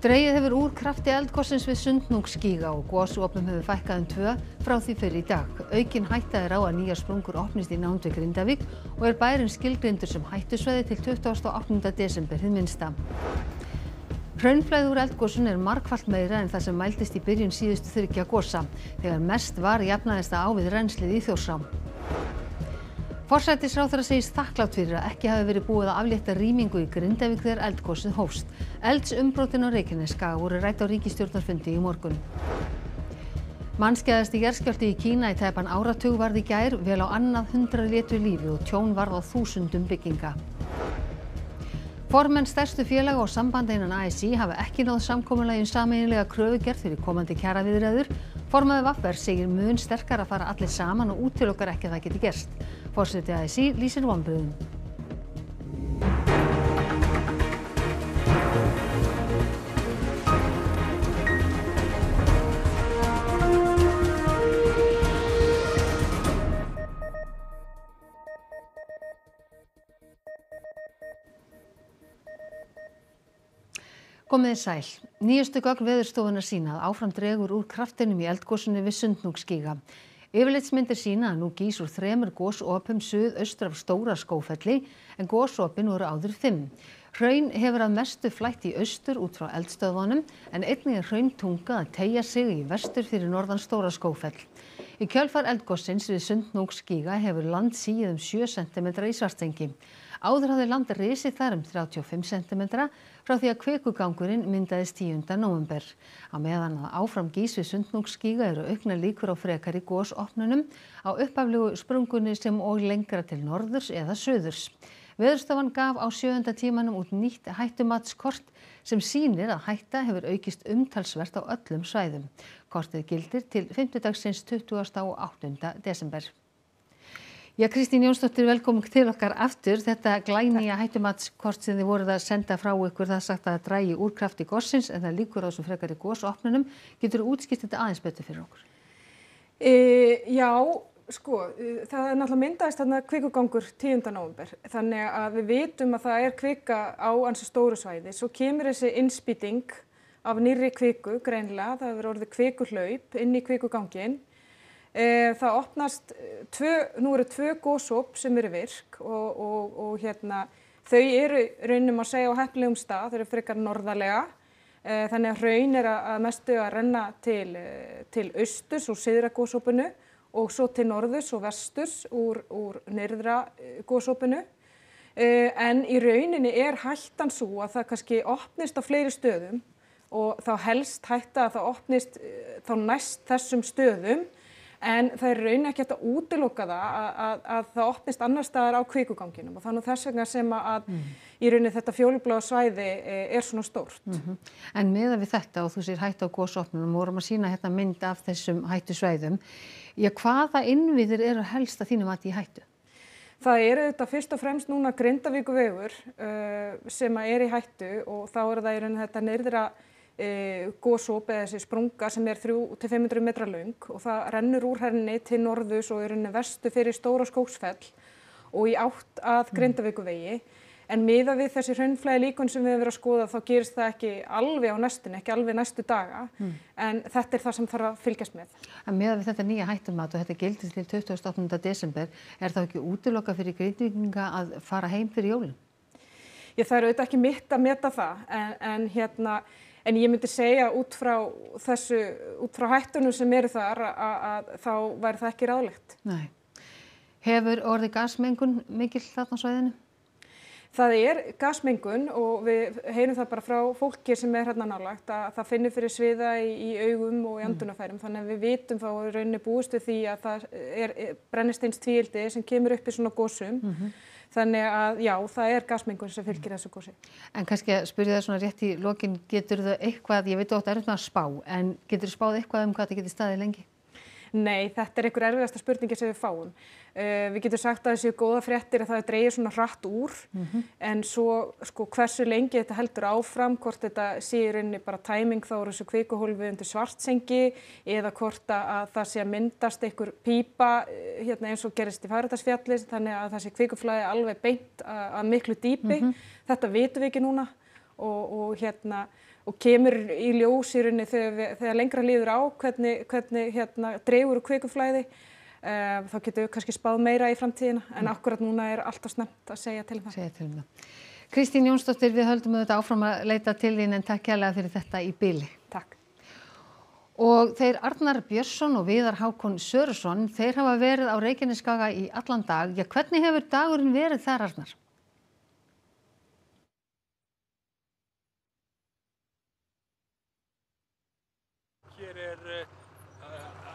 dregið hefur úr krafti eldgossins við Sundnungsgíga og gosopnum hefur fækkað um tvö frá því fyrir í dag. Aukin hætta er á að nýjar sprungur opnist í nándvið Grindavík og er bærin skilgrindur sem hættusveði til 28. desember hinn minnsta. Hraunflæð úr eldgósun er markvallt meira en það sem mæltist í byrjun síðustu þyrkja gósa, þegar mest var jafnaðist að ávið reynslið í þjórsám forsætisráðherra segist þakklátt fyrir að ekki hafi verið búið að aflétta rýmingu í Grindavík þegar eldgosið hófst eldsumbrotin á Reykjanesskaga voru rædd á ríkisstjórnarfundi í morgun mannskæðasti jarðskjálfti í Kína í tæpan áratug varði gær vel á annað hundra létu lífi og tjón varð á þúsundum bygginga Formenn stærstu félaga og sambandeinan ASI hafa ekki náð samkominlegin um sameinilega kröfugerð fyrir komandi kjara viðræður. Formaði Vaffer segir mun sterkar að fara allir saman og útilokkar ekki að það geti gerst. Forseti a s í lýsir vonbrigðum Komiði sæl. Nýjustu gögn veðurstofuna sína að áfram dregur úr kraftinum í eldgósunni við sundnúksgíga yfirlitsmyndir sýna að nú gýs úr þremur gósopum suðaustur af Stóra skófelli en gósopin voru áður fimm. Hraun hefur að mestu flætt í austur út frá eldstöðvonum en einnig er hrauntunga að tegja sig í vestur fyrir norðan Stóra skófell. Í kjölfar eldgossins við Sundnóks skíga hefur land síðum 7 cm í svartengi áður hafði land risið þar um 35 cm frá því að kveikugangurinn myndaðist 10. november. Á meðan að áfram gísi sundnúksskíga eru aukna líkur á frekar í gósopnunum á uppaflegu sprungunni sem og lengra til norðurs eða söðurs. Veðurstofan gaf á sjöönda tímanum út nýtt hættumatskort sem sínir að hætta hefur aukist umtalsvert á öllum svæðum. Kortið gildir til 5. dagsins 20. og 8. desember. Já, Kristín Jónsdóttir, velkomin til okkar aftur. Þetta glænýja hættumatskort sem þið voruð að senda frá ykkur, það sagt að það drægi úr krafti gossins en það líkur á þessum frekar í góðsopnunum. Getur þú útskilt þetta aðeins betur fyrir okkur? E, já, sko, e, það er náttúrulega myndaðist þarna kvikugangur 10. november. Þannig að við vitum að það er kvika á ansi stóru svæði. Svo kemur þessi innspýting af nýri kviku, greinlega, það er orðið kvikuhlaup inn í kvikugangin Eh, það opnast, eh, tvö, nú eru tvö góðsóp sem eru virk og, og, og hérna, þau eru raunum að segja á hefnilegum stað, þau eru frekar norðarlega. Eh, þannig að raun er að mestu að renna til, til austus úr syðra góðsópunu og svo til norðus og vestus úr, úr nyrðra góðsópunu. En í rauninni er hættan svo að það kannski opnist á fleiri stöðum og þá helst hætta að það opnist þá næst þessum stöðum en það er raun ekki að útiloka það að, að, að það opnist annar staðar á kvíkuganginum og þannig þess vegna sem að mm. í raunin þetta fjólubláa svæði e, er svona stórt. Mm -hmm. En meðan við þetta og þú sér hættu á góðsopnum og vorum að sína hérna mynd af þessum hættu svæðum, já hvaða innviðir eru helst að þínum að því hættu? Það eru þetta fyrst og fremst núna Grindavíku vegur uh, e, sem er í hættu og þá eru það í raunin þetta neyðra Eh, góðsóp eða þessi sprunga sem er 300-500 metra laung og það rennur úr henni til norðus og í rauninni vestu fyrir stóra skóksfell og í átt að mm. Grindavíku vegi en miða við þessi hraunflæði líkun sem við hefum verið að skoða þá gerist það ekki alveg á næstin, ekki alveg næstu daga mm. en þetta er það sem þarf að fylgjast með. En miða við þetta nýja hættumat og þetta gildir til 28. desember er það ekki útiloka fyrir Grindavíkinga að fara heim fyrir jólun? Ég þarf auðvitað ekki mitt að meta það en, en hérna En ég myndi segja út frá þessu, út frá hættunum sem eru þar að þá væri það ekki ráðlegt. Nei. Hefur orðið gasmengun mikill þarna svæðinu? Það er gasmengun og við heyrum það bara frá fólki sem er hérna nálagt að það finnir fyrir sviða í, í augum og í andunafærum. Mm. Þannig að við vitum þá rauninni búistu því að það er brennisteinstvíildi sem kemur upp í svona gósum. Mm -hmm þannig að já, það er gasmengun sem fylgir þessu gósi. En kannski að spyrja það svona rétt í lokin, getur þau eitthvað, ég veit ótt erfna að spá, en getur spáð eitthvað um hvað þetta getur staðið lengi? Nei, þetta er einhver erfiðasta spurningi sem við fáum. Uh, við getum sagt að það séu góða fréttir að það dreyir svona hratt úr mm -hmm. en svo sko, hversu lengi þetta heldur áfram, hvort þetta séu reyni bara tæming þá eru þessu kveikuhólfi undir svartsengi eða hvort að það sé að myndast einhver pípa eh, hérna, eins og gerist í færðarsfjalli þannig að það sé kveikuflæði alveg beint að miklu dýpi. Mm -hmm. Þetta vitum við ekki núna og, og hérna og kemur í ljósýrunni þegar, við, þegar lengra líður á hvernig, hvernig hérna, dreifur og kveikuflæði uh, eh, þá getur við kannski spáð meira í framtíðina en mm. akkurat núna er alltaf snemt að segja til um um það. Kristín Jónsdóttir, við höldum auðvitað áfram að leita til þín en takk kærlega fyrir þetta í byli. Takk. Og þeir Arnar Björnsson og Viðar Hákon Sörusson, þeir hafa verið á Reykjaneskaga í allan dag. Já, hvernig hefur dagurinn verið þar Arnar?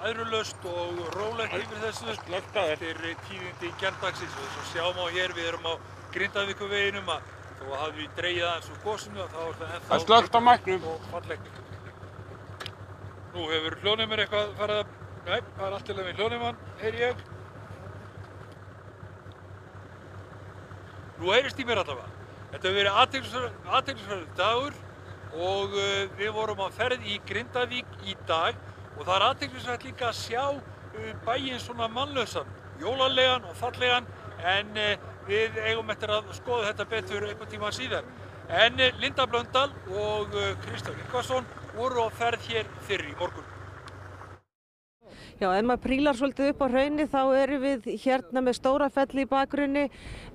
æðrulöst og rólegt yfir þessu. Þetta er eh, tíðindi í gerðdagsins og þess að sjá má hér við erum á Grindavíku veginum að þó að hafum við dreyið aðeins úr góðsunu að þá er það ennþá... Það slögt á mæknum. ...og fallegning. Nú hefur hljónumir eitthvað farið að... Nei, það er allt til að við hljónumann, heyr ég. Nú heyrist í mér allavega. Þetta hefur verið aðteglisverður dagur og eh, við vorum að ferð í Grindavík í dag og það er aðteglisvægt líka að sjá uh, bæinn svona mannlausan, jólanlegan og fallegan en uh, við eigum eftir að skoða þetta betur einhvern tíma síðan. En uh, Linda Blöndal og Kristján Líkvarsson voru á ferð hér fyrir í morgun. Já, ef maður prílar svolítið upp á raunni þá erum við hérna með Stórafelli í bakgrunni,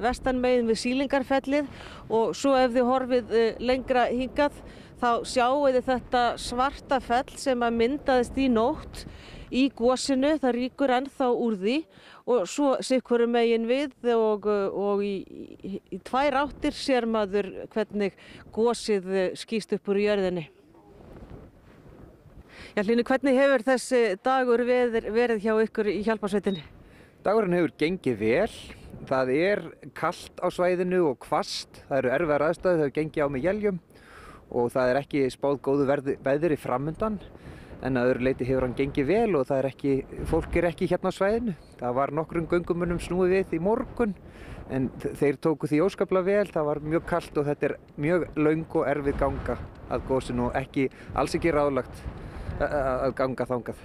vestan meginn við Sílingarfellið og svo ef þið horfið lengra hingað þá sjáum við þetta svarta fell sem að myndaðist í nótt í gósinu, það ríkur ennþá úr því og svo sikkurum megin við og, og í, í, í tvær áttir sér maður hvernig gósið skýst upp úr jörðinni. Já Hlínu, hvernig hefur þessi dagur verið hjá ykkur í hjálparsveitinni? Dagurinn hefur gengið vel, það er kallt á svæðinu og kvast, það eru erfiðar aðstæði, það hefur gengið á með jæljum og það er ekki spáð góðu veðri framundan en að öðru leiti hefur hann gengið vel og það er ekki, fólk er ekki hérna á svæðinu. Það var nokkrum göngumunum snúið við í morgun en þeir tóku því óskaplega vel, það var mjög kallt og þetta er mjög laung og erfið ganga að góðsinn og ekki, alls ekki ráðlagt að ganga þángað.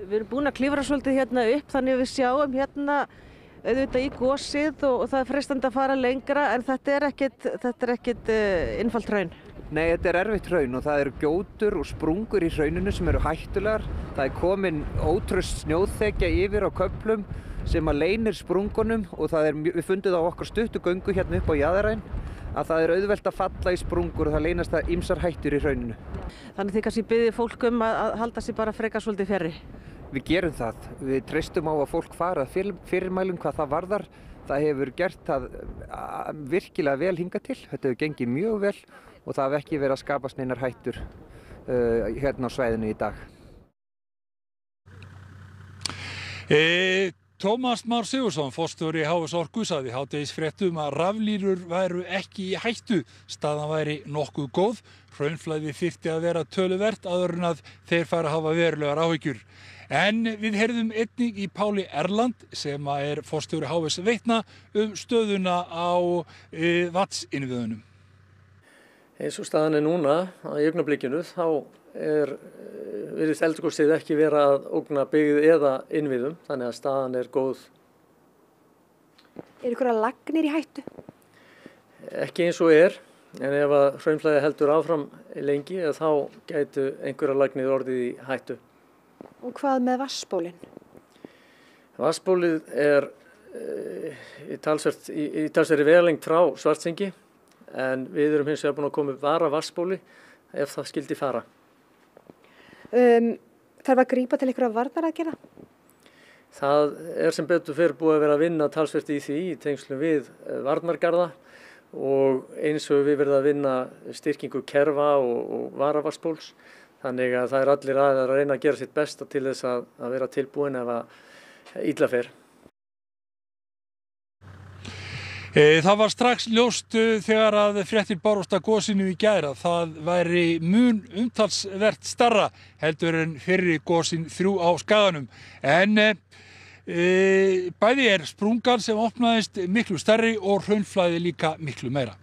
Við erum búin að klifra svolítið hérna upp þannig að við sjáum hérna auðvitað í góðsið og, og það er frestandi að fara lengra en þetta er ekkit, ekkit uh, eh, innfaldröun. Nei, þetta er erfitt hraun og það eru gjótur og sprungur í hrauninu sem eru hættulegar. Það er komin ótröst snjóðþekja yfir á köplum sem að leinir sprungunum og það er, við fundum það á okkar stuttugöngu hérna upp á jæðaræn að það er auðvelt að falla í sprungur og það leinast að ymsar hættur í hrauninu. Þannig þið kannski byggðið fólkum að halda sér bara freka svolítið fjarrri? Við gerum það. Við treystum á að fólk fara fyrirmælum hvað það varðar. Það hefur gert það virkilega vel hinga til. Þetta hefur gengið mjög vel og það hafi ekki verið að skapast neinar hættur uh, hérna á svæðinu í dag. E Tómas Már Sigursson, fórstur í Háfus Orgu, saði hátegis fréttum að raflýrur væru ekki í hættu. Staðan væri nokkuð góð, hraunflæði þyrti að vera töluvert aður en að þeir fara að hafa verulegar áhyggjur. En við heyrðum einning í Páli Erland sem er fórstur í Háfus Veitna um stöðuna á e, vatsinviðunum. Eins og staðan er núna að í augnablikinu þá er eh, virðist eldgóðstíð ekki vera að ógna byggð eða innviðum þannig að staðan er góð. Er ykkur að lagnir í hættu? Ekki eins og er en ef að hraunflæði heldur áfram lengi þá gætu einhverja lagnir orðið í hættu. Og hvað með vassbólinn? Vassbólið er e, í talsverði veling frá svartsengi en við erum hins vegar búin að koma upp vara varsbóli ef það skildi fara. Um, þarf að grýpa til einhverja varnar að gera? Það er sem betur fyrir búið að vera að vinna talsvert í því í tengslum við eh, varnargarða og eins og við verðum að vinna styrkingu kerfa og, og vara varsbóls þannig að það er allir að, að reyna að gera sitt besta til þess að, að vera tilbúin ef að illa fer. E, það var strax ljóst e, þegar að fréttir bárhúst að góðsynu í gæra. Það væri mun umtalsvert starra heldur en fyrri góðsyn þrjú á skaganum. En e, e, bæði er sprungan sem opnaðist miklu starri og raunflæði líka miklu meira.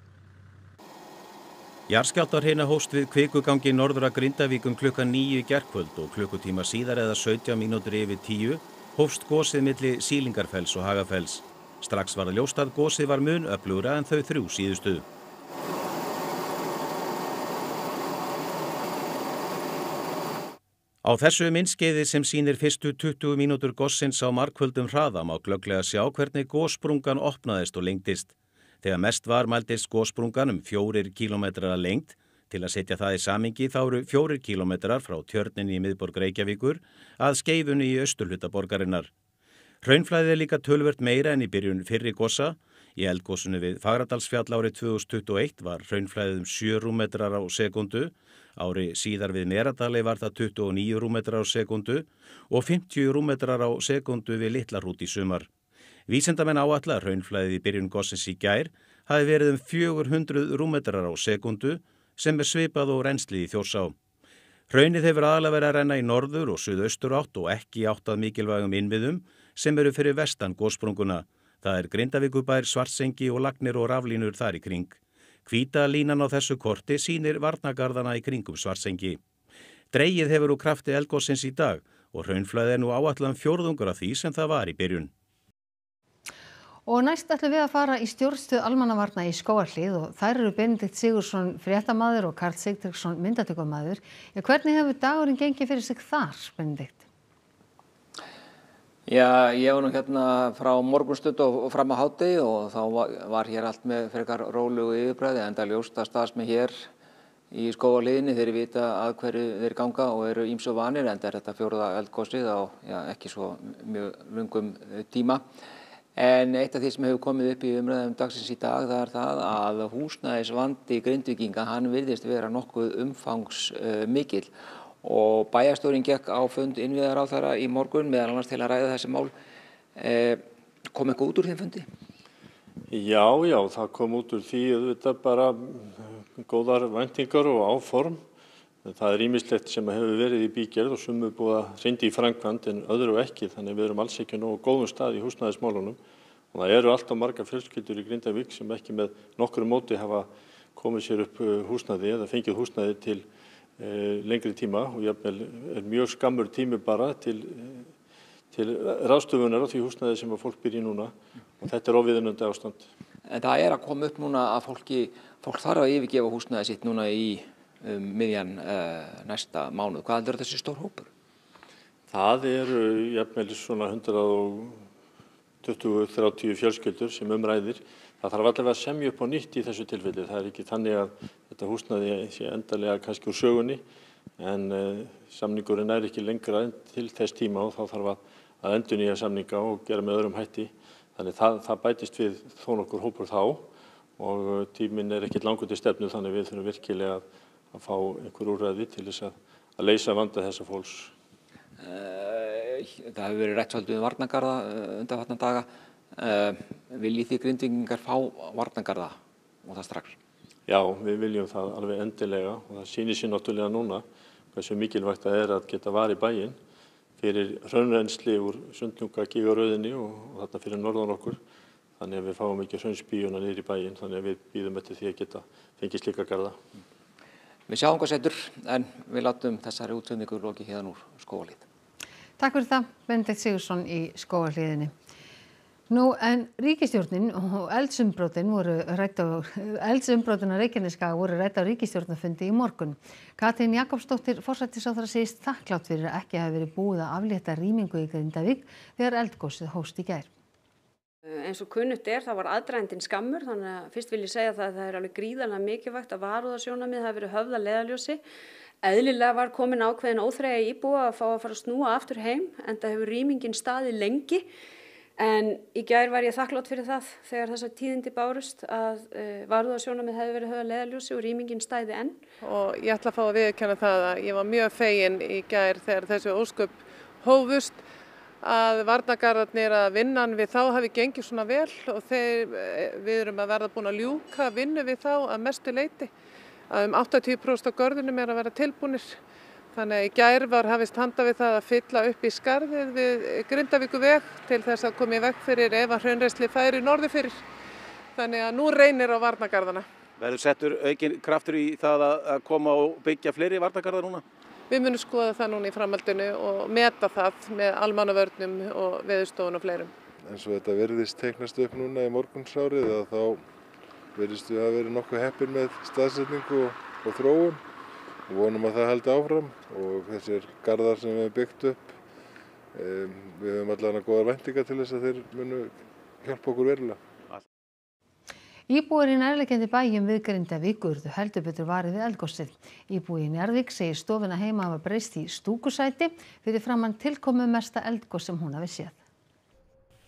Jarskjáttar hérna hóst við kveikugangi norðra Grindavíkum klukka nýju gerkvöld og klukkutíma síðar eða 17 mínútur yfir tíu hóst gósið milli Sílingarfells og Hagafells. Strax var ljóst að gósið var mun öflugra en þau þrjú síðustu. Á þessu minnskeiði sem sínir fyrstu 20 mínútur gossins á markvöldum hraðam á glögglega sjá hvernig gósprungan opnaðist og lengdist. Þegar mest var mæltist gósprungan um fjórir kílometrar að lengt. Til að setja það í samingi þá eru fjórir kílometrar frá tjörninni í miðborg Reykjavíkur að skeifunni í austurhlutaborgarinnar. Hraunflæðið er líka tölvert meira en í byrjun fyrri gossa. Í eldgóssunu við Fagradalsfjall árið 2021 var hraunflæðið um 7 rúmetrar á sekundu, ári síðar við Meradali var það 29 rúmetrar á sekundu og 50 rúmetrar á sekundu við Littlarhút í sumar. Vísendamenn áallar hraunflæðið í byrjun gossins í gær hafi verið um 400 rúmetrar á sekundu sem er sveipað og renslið í þjórsá. Hraunið hefur aðalega verið að renna í norður og suðaustur átt og ekki átt að mikilvægum innviðum sem eru fyrir vestan góssprunguna. Það er Grindavíkubær, Svartsengi og Lagnir og Raflínur þar í kring. Hvita línan á þessu korti sínir varnagarðana í kringum Svartsengi. Dreyið hefur úr krafti elgósins í dag og raunflæði er nú áallan um fjórðungur af því sem það var í byrjun. Og næst ætlum við að fara í stjórnstöð almannavarna í skóarlið og þær eru Benedikt Sigursson fréttamaður og Karl Sigtriksson myndatökumaður. Hvernig hefur dagurinn gengið fyrir sig þar, Benedikt? Já, ég var nú hérna frá morgunstötu og fram á háti og þá var, var hér allt með frekar rólegu yfirbræði en það ljóst að staðs með hér í skóaliðinni þeir vita að hverju þeir ganga og eru ímsu vanir en þetta fjóruða eldgósið á já, ekki svo mjög lungum eh, tíma. En eitt af því sem hefur komið upp í umræðum dagsins í dag það er það að húsnæðisvandi grindvikinga hann virðist vera nokkuð umfangs uh, mikill og bæjastjórin gekk á fund innviðar á þaðra í morgun meðal annars til að ræða þessi mál eh, kom eitthvað út úr þeim fundi? Já, já, það kom út úr því auðvitað bara eh, góðar vendingar og áform það er ímislegt sem hefur verið í bígerð og sem hefur búið að reyndi í frangvand en öðru ekki, þannig við erum alls ekki nógu góðum stað í húsnæðismálunum og það eru alltaf marga fjölskyldur í Grindavík sem ekki með nokkur móti hafa komið sér upp eh, húsnæði eða fengið húsnæði til Eh, lengri tíma og jafnvel er mjög skammur tími bara til, eh, til ráðstöfunar á því húsnæði sem að fólk byrji núna og þetta er ofiðinandi ástand. En það er að koma upp núna að fólki, fólk þarf að yfirgefa húsnæði sitt núna í um, miðjan uh, næsta mánuð. Hvað heldur þessi stór hópur? Það eru jafnvel svona 120-130 fjölskyldur sem umræðir Það þarf allavega að semja upp á nýtt í þessu tilfelli. Það er ekki þannig að þetta húsnaði sé endarlega kannski úr sögunni en uh, samningurinn er ekki lengra til þess tíma og þá þarf að, að endur nýja samninga og gera með öðrum hætti. Þannig það, það bætist við þó nokkur hópur þá og eh, tíminn er ekkit langur til stefnu þannig við þurfum virkilega að, að fá einhver úrræði til þess að, að leysa vanda þessa fólks. Eh, það hefur verið rættsvaldum varnagarða undan vatnandaga. Uh, viljið því grindvikingar fá varnangarða og það strax? Já, við viljum það alveg endilega og það sýnir sér náttúrulega núna hversu mikilvægt það er að geta var í bæin fyrir raunrensli úr sundljunga gigaröðinni og, og þarna fyrir norðan okkur þannig að við fáum ekki raunspíuna niður í bæin þannig að við býðum eftir því að geta fengið slika garða Við sjáum hvað setur en við látum þessari útöfningur loki hérna úr skóvalíð Takk fyrir það, Benedikt Sigursson í skóvalíðinni Nú en ríkistjórnin og eldsumbrotin voru rætt á, eldsumbrotin á Reykjaneska voru rætt á ríkistjórnafundi í morgun. Katrin Jakobsdóttir forsættisáþra segist þakklátt fyrir að ekki hafi verið búið að aflétta rýmingu í Grindavík þegar eldgósið hóst í gær. Eins og kunnutt er, það var aðrændin skammur, þannig að fyrst vil ég segja það að það er alveg gríðarlega mikilvægt að varuðarsjónamið hafi verið höfða leðaljósi. Eðlilega var komin ákveðin óþrega íbúa að fá að fara að snúa aftur heim en það hefur rýmingin staði lengi En í gær var ég þakklátt fyrir það þegar þess að tíðindi bárust að uh, eh, varðarsjónamið hefði verið höfða leðaljósi og rýmingin stæði enn. Og ég ætla að fá að viðkjöna það að ég var mjög fegin í gær þegar þessu ósköp hófust að varnagarðarnir að vinnan við þá hafi gengið svona vel og þeir, eh, við erum að verða búin að ljúka vinnu við þá að mestu leiti. Að um 80% á görðunum er að vera tilbúinir. Þannig að í gær var hafist handa við það að fylla upp í skarðið við Grindavíku veg til þess að komi vekk fyrir ef að hraunreysli færi norði fyrir. Þannig að nú reynir á varnagarðana. Verður settur aukin kraftur í það að koma og byggja fleiri varnagarðar núna? Við munum skoða það núna í framhaldinu og meta það með almannavörnum og veðustofun og fleirum. En svo þetta verðist teiknast upp núna í morgunsárið að þá verðist við að vera nokkuð heppin með staðsetningu og, og þróun. Við vonum að það held áfram og þessir gardar sem við hefum byggt upp, um, við hefum allavega goðar vendingar til þess að þeir munu hjálpa okkur verilega. Íbúin í nærlegjandi bæjum við Grindavík urðu heldur betur varið við eldgóssið. Íbúin í Nærvík segir stofuna heima hafa breyst í stúkusæti fyrir framann tilkomu mesta eldgóss sem hún hafi séð.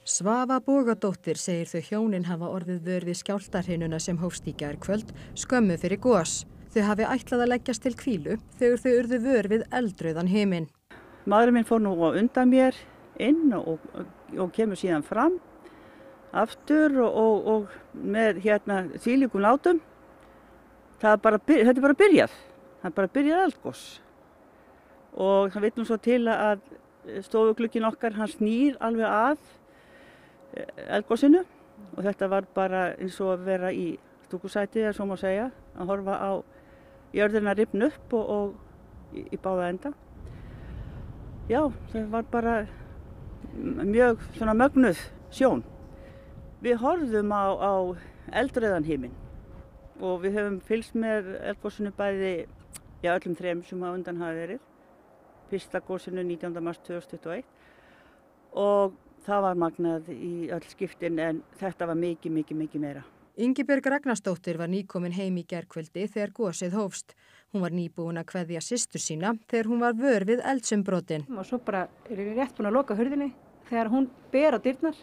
Svafa Bogadóttir segir þau hjónin hafa orðið vörði skjáltarhinuna sem hófstíkja er kvöld skömmu fyrir gós. Þau hafi ætlað að leggjast til kvílu þegar þau urðu vör við eldröðan heiminn. Madurinn minn fór nú undan mér inn og, og, og kemur síðan fram aftur og, og með hérna þýlikum látum. Er bara, þetta er bara byrjað. Það er bara byrjað eldgós. Og það veitum svo til að stofuglukkin okkar hann snýr alveg að eh, eldgósinu og þetta var bara eins og að vera í stúkusæti eða svo má segja að horfa á jörðin að ripna upp og, og í, í báða enda. Já, það var bara mjög svona mögnuð sjón. Við horfðum á, á eldröðanhímin og við höfum fylgst með eldgóðsunu bæði já, öllum þrejum sem að undan hafi verið. Fyrsta góðsunu 19. mars 2021 og það var magnað í öll skiptin en þetta var mikið, mikið, mikið meira. Yngibjörg Ragnarstóttir var nýkomin heim í gerkvöldi þegar gósið hófst. Hún var nýbúin að hveðja sýstu sína þegar hún var vör við eldsumbrotin. Og svo bara er ég rétt búin að loka hörðinni þegar hún ber á dyrnar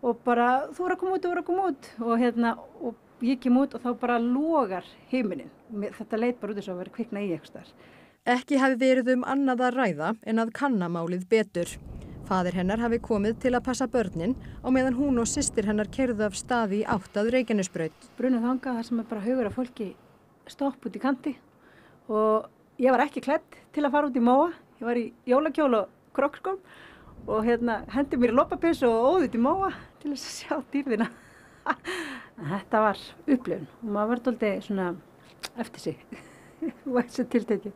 og bara þú voru að koma út, þú voru að koma út og, hérna, og ég kem út og þá bara logar heiminin. Þetta leit bara út þess að vera kvikna í eitthvað. Ekki hefði verið um annað að ræða en að kannamálið betur. Fadir hennar hafi komið til að passa börnin á meðan hún og sýstir hennar kerðu af staði átt að Reykjanesbraut. Brunum þanga þar sem er bara haugur af fólki stopp út í kanti og ég var ekki kledd til að fara út í móa. Ég var í jólakjól og krokkskom og hérna hendi mér í lopapins og óði út í móa til þess að sjá dýrðina. Þetta var upplifun og maður verði alltaf svona eftir sig og þessu tilteki.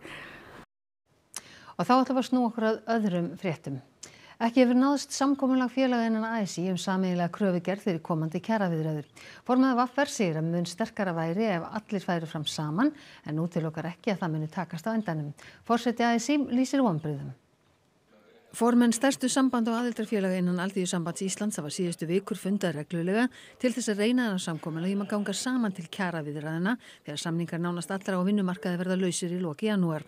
Og þá ætlum við að snú okkur að öðrum fréttum. Ekki hefur náðist samkominlag félagainan að æsi um sameigilega kröfugerð fyrir komandi kjaraviðröður. Formaði Vaffer segir að mun sterkara væri ef allir færi fram saman en útilokkar ekki að það muni takast á endanum. Fórseti að æsi lýsir vonbröðum. Formenn stærstu samband og aðildarfélaga innan Alþjóðsambands Íslands hafa síðustu vikur fundað reglulega til þess að reyna þennan samkominu um og ég maður ganga saman til kjara viðræðina þegar samningar nánast allra á vinnumarkaði verða lausir í loki janúar.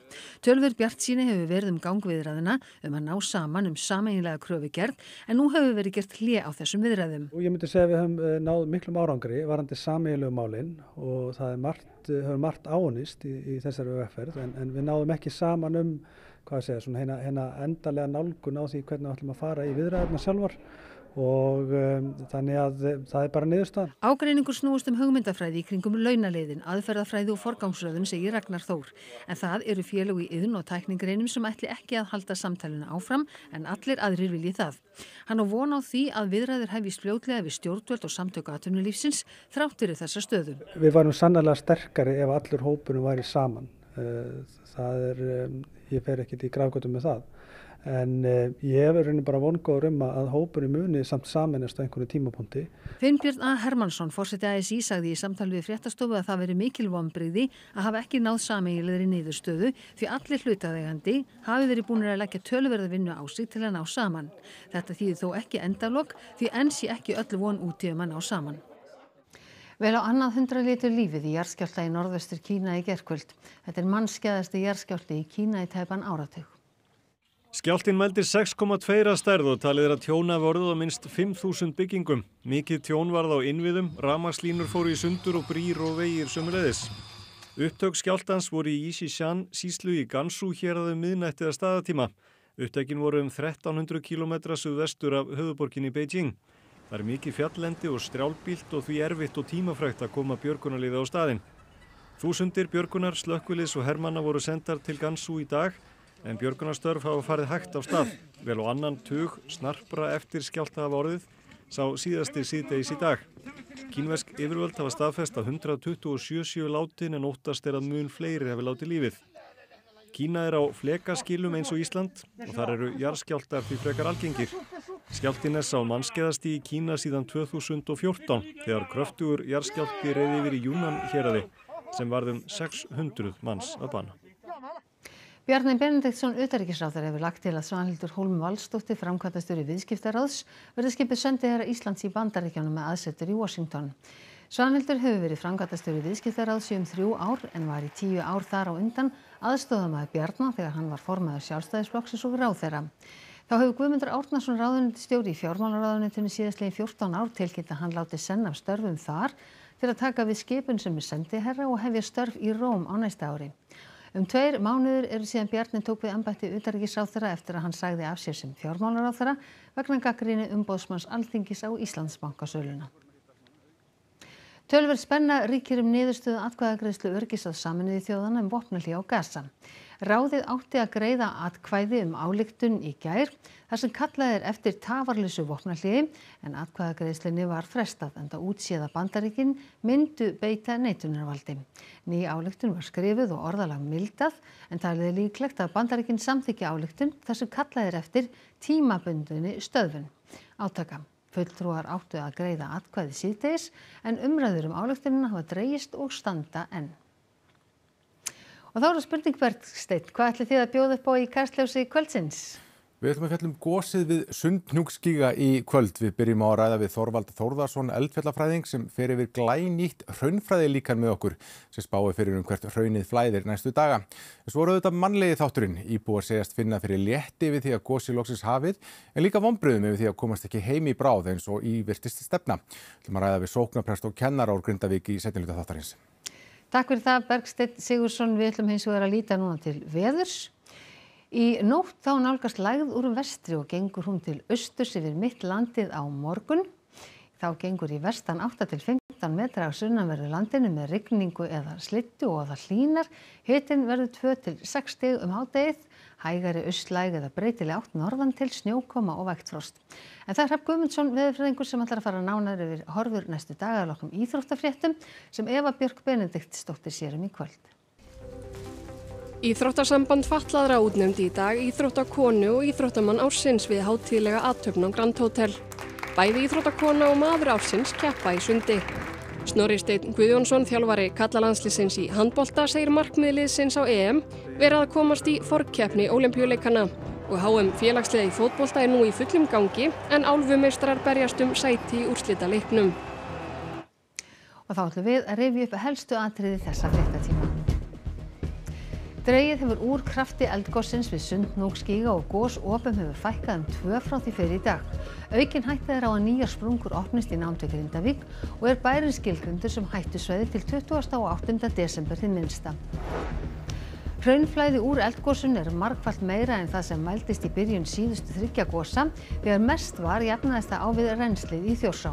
Tölfur Bjart síni hefur verið um gang viðræðina um að ná saman um sameiginlega kröfu gerð en nú hefur verið gert hlið á þessum viðræðum. Og ég myndi segja að við hefum eh, náð miklum árangri varandi sameiginlegu málinn og það margt, hefur eh, margt áunist í, í segja, svona, hérna endarlega nálgun á því hvernig við ætlum að fara í viðræðarna sjálfar og um, þannig að eh, það er bara niðurstað. Ágreiningur snúist um hugmyndafræði í kringum launaliðin, aðferðafræði og forgámsröðun segir Ragnar Þór. En það eru félag í yðn og tækningreinum sem ætli ekki að halda samtalena áfram en allir aðrir vilji það. Hann á von á því að viðræður hefði spljótlega við stjórnvöld og samtöku aðtunulífsins þráttir í þessa stöðu. Við varum sannarlega sterkari ef allur hópunum væri saman. Eh, það er um, ég fer ekkert í gráðgötum með það. En eh, ég hefur raunin bara vongóður um að hópur í muni samt saminist á einhverju tímapunkti. Finnbjörn A. Hermansson, fórseti ASI, sagði í samtali við fréttastofu að það veri mikil vonbreyði að hafa ekki náð sameigleðri neyðurstöðu því allir hlutaðegandi hafi verið búin að leggja tölverða vinnu á sig til að ná saman. Þetta þýði þó ekki endalokk því enn sé ekki öll von úti um að ná saman. Vel á annað hundra litur lífið í jarðskjálta í norðvestur Kína í gerkvöld. Þetta er mannskjæðasti jarðskjálti í Kína í tæpan áratug. Skjáltin meldir 6,2 að stærð og talið er að tjóna vorðuð á minst 5.000 byggingum. Mikið tjón varð á innviðum, ramarslínur fóru í sundur og brýr og vegir sömulegðis. Upptök skjáltans voru í Ísísján, Síslu í Gansú hér aðum miðnættið að staðatíma. Upptökin voru um 1300 km suðvestur af höfuborginni Beijing. Það er mikið fjallendi og strjálbílt og því erfitt og tímafrægt að koma björgunarliði á staðin. Þúsundir björgunar, slökkviliðs og hermanna voru sendar til Gansú í dag en björgunarstörf hafa farið hægt af stað. Vel og annan tug snarpra eftir skjálta af orðið sá síðastir síðdeis í dag. Kínvesk yfirvöld hafa staðfest að 127 látin en óttast er að mun fleiri hafi látið lífið. Kína er á flekaskilum eins og Ísland og þar eru jarðskjáltar fyrir frekar algengir. Skjáltin er sá mannskeiðasti í Kína síðan 2014 þegar kröftugur jarðskjálti reyði yfir í Júnan héradi sem varðum 600 manns að bana. Bjarni Benediktsson, utaríkisráður, hefur lagt til að Svanhildur Hólm Valstóttir, framkvæmtastur í viðskiptaráðs, verði skipið söndið herra Íslands í bandaríkjánum með aðsettur í Washington. Svanhildur hefur verið framkvæmdastjóri viðskiptaráðs í um þrjú ár en var í tíu ár þar á undan aðstoðarmaður Bjarna þegar hann var formaður Sjálfstæðisflokksins og ráðherra. Þá hefur Guðmundur Árnarsson ráðunendistjóri í fjármálaráðunendinu síðastlegin 14 ár tilkynnt að hann láti senna störfum þar til að taka við skipun sem er sendiherra og hefja störf í Róm á næsta ári. Um tveir mánuður eru síðan Bjarni tók við ennbætti utarrikiðsáþara eftir að hann sagði af sér sem fjármálaráþara vegna gaggríni umbóðsmanns alþingis á Íslandsbankasöluna töluverð spenna ríkir um niðurstöðu atkvæðagreiðslu öryggisráðs Sameinuðu þjóðanna um vopnahlé á Gaza ráðið átti að greiða atkvæði um ályktun í gær þar sem kallað er eftir tafarlausu vopnahléi en atkvæðagreiðslunni var frestað enda útséða Bandaríkin myndu beita neitunarvaldi ný ályktun var skrifuð og orðalag mildað en taliði líklegt að Bandaríkin samþykja ályktun þar sem kallað er eftir tímabundunni stöðun átaka fulltrúar áttu að greiða atkvæði síðdegis en umræður um álöktunina hafa dregist og standa enn. Og þá eru spurning Bergsteinn, hvað ætli þið að bjóða upp á í kastljósi kvöldsins? Við ætlum að fjalla um gósið við sundnúksgíga í kvöld. Við byrjum á að ræða við Þorvald Þórðarsson eldfjallafræðing sem fer yfir glænýtt hraunfræði líkan með okkur sem spáir fyrir um hvert hraunnið flæðir næstu daga. Svo voruð þetta mannlegið þátturinn. Íbúar segjast finna fyrir létti við því að gósið loksins hafið en líka vonbröðum yfir því að komast ekki heim í bráð eins og í virtist stefna. Við ætlum að ræða við sóknaprest og kennar ár Grindavík í setniluta þáttarins. Takk fyrir það Bergstedt Sigursson. Við ætlum hins og vera að líta núna til veðurs í nótt þá nálgast lægð úr vestri og gengur hún til austurs yfir mitt landið á morgun þá gengur í vestan 8 til 15 metra á sunnanverðu landinu með rigningu eða slittu og það hlínar hitin verður 2 til 6 stig um hádegið, hægari austlæg eða breytileg átt norðan til snjókoma og vektfrost. En það er Hrapp Guðmundsson veðurfræðingur sem allar að fara nánar yfir horfur næstu dagarlokkum íþróttafréttum sem Eva Björk Benedikt stóttir sérum í kvöld. Íþróttasamband fallaðra útnefndi í dag Íþróttakonu og Íþróttamann ársins við hátílega aðtöfn á Grand Hotel. Bæði Íþróttakona og maður ársins keppa í sundi. Snorri Steinn Guðjónsson, þjálfari kallalandslisins í handbolta, segir markmiðliðsins á EM verið að komast í forkjefni ólimpjuleikana og háum félagslega í fótbolta er nú í fullum gangi en álfumeistrar berjast um sæti í úrslita leiknum. Og þá ætlum við að rifja upp helstu atriði þessa fréttatíma dregið hefur úr krafti eldgossins við Sundhnúksgíga og gosopum hefur fækkað um tvö frá því fyrr í dag. Aukin hætta er á að nýjar sprungur opnist í námt við Grindavík og er bærin skilgrundur sem hættusvæði til 20. og 8. desember til minnsta. Hraunflæði úr eldgósun er margfalt meira en það sem mældist í byrjun síðustu þryggja gósa, við að mest var jafnaðist það á við reynslið í þjórsá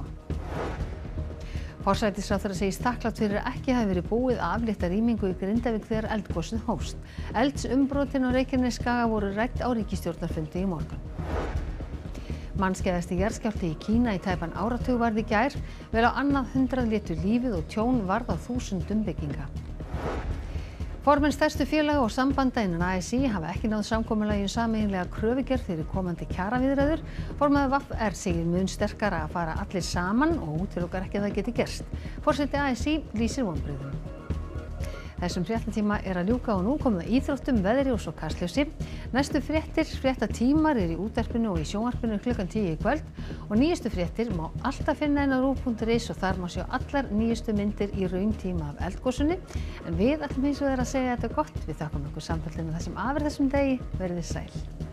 forsætisráðherra segist þakklátt fyrir að ekki hafi verið búið að aflétta rýmingu í Grindavík þegar eldgosið hófst eldsumbrotin á Reykjanesskaga voru rædd á ríkisstjórnarfundi í morgun mannskæðasti jarðskjálfti í Kína í tæpan áratug varði gær vel á annað hundrað létu lífið og tjón varð á þúsundum bygginga formenn stærstu félaga og sambanda innan a s í hafa ekki náð samkomulagi um sameiginlega kröfugerð fyrir komandi kjaraviðræður formaður v r segir mun sterkara að fara allir saman og útilokar ekki að það geti gerst forseti a s í lýsir vonbrigðum þessum fréttatíma er að ljúka og nú komum við íþróttum, veðri og svo kastljósi. Næstu fréttir, fréttatímar er í útarpinu og í sjónarpinu klukkan 10 í kvöld og nýjustu fréttir má alltaf finna en á rú.is og þar má sjá allar nýjustu myndir í raun tíma af eldgósunni. En við ætlum eins og þeirra að segja þetta gott. Við þakkum ykkur samfélginu þar sem afur þessum degi. Verðið sæl.